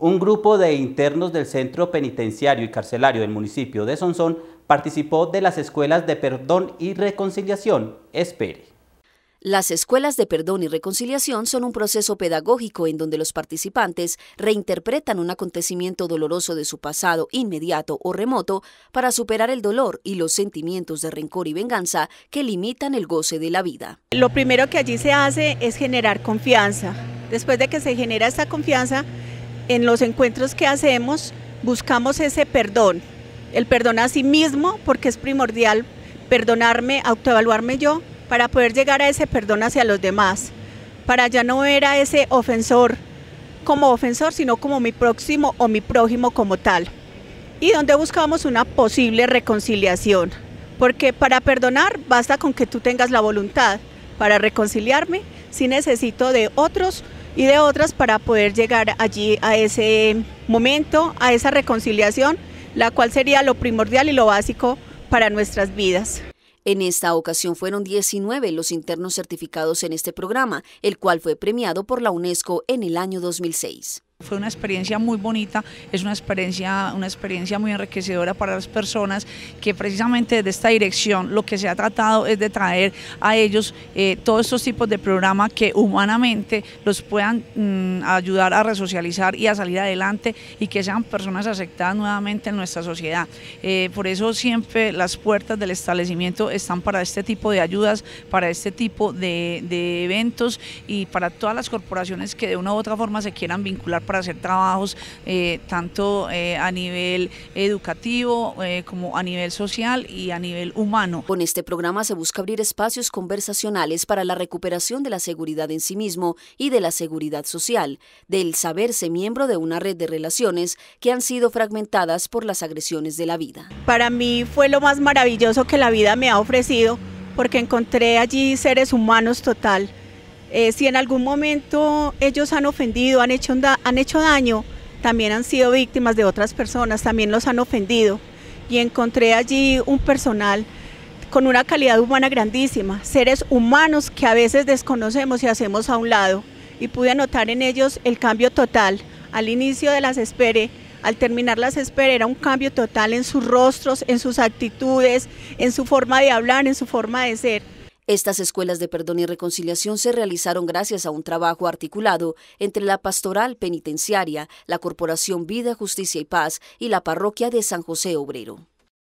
un grupo de internos del Centro Penitenciario y Carcelario del municipio de Sonsón participó de las escuelas de perdón y reconciliación. Espere. Las escuelas de perdón y reconciliación son un proceso pedagógico en donde los participantes reinterpretan un acontecimiento doloroso de su pasado inmediato o remoto para superar el dolor y los sentimientos de rencor y venganza que limitan el goce de la vida. Lo primero que allí se hace es generar confianza. Después de que se genera esa confianza, en los encuentros que hacemos buscamos ese perdón, el perdón a sí mismo, porque es primordial perdonarme, autoevaluarme yo, para poder llegar a ese perdón hacia los demás, para ya no ver a ese ofensor como ofensor, sino como mi próximo o mi prójimo como tal. Y donde buscamos una posible reconciliación, porque para perdonar basta con que tú tengas la voluntad, para reconciliarme si necesito de otros y de otras para poder llegar allí a ese momento, a esa reconciliación, la cual sería lo primordial y lo básico para nuestras vidas. En esta ocasión fueron 19 los internos certificados en este programa, el cual fue premiado por la UNESCO en el año 2006. Fue una experiencia muy bonita, es una experiencia, una experiencia muy enriquecedora para las personas que precisamente desde esta dirección lo que se ha tratado es de traer a ellos eh, todos estos tipos de programas que humanamente los puedan mm, ayudar a resocializar y a salir adelante y que sean personas aceptadas nuevamente en nuestra sociedad. Eh, por eso siempre las puertas del establecimiento están para este tipo de ayudas, para este tipo de eventos y para todas las corporaciones que de una u otra forma se quieran vincular para hacer trabajos eh, tanto eh, a nivel educativo eh, como a nivel social y a nivel humano. Con este programa se busca abrir espacios conversacionales para la recuperación de la seguridad en sí mismo y de la seguridad social, del saberse miembro de una red de relaciones que han sido fragmentadas por las agresiones de la vida. Para mí fue lo más maravilloso que la vida me ha ofrecido porque encontré allí seres humanos total, eh, si en algún momento ellos han ofendido, han hecho, daño, también han sido víctimas de otras personas, también los han ofendido. Y encontré allí un personal con una calidad humana grandísima, seres humanos que a veces desconocemos y hacemos a un lado. Y pude notar en ellos el cambio total. Al inicio de las espere, al terminar las espere era un cambio total en sus rostros, en sus actitudes, en su forma de hablar, en su forma de ser. Estas escuelas de perdón y reconciliación se realizaron gracias a un trabajo articulado entre la pastoral penitenciaria, la Corporación Vida, Justicia y Paz y la parroquia de San José Obrero.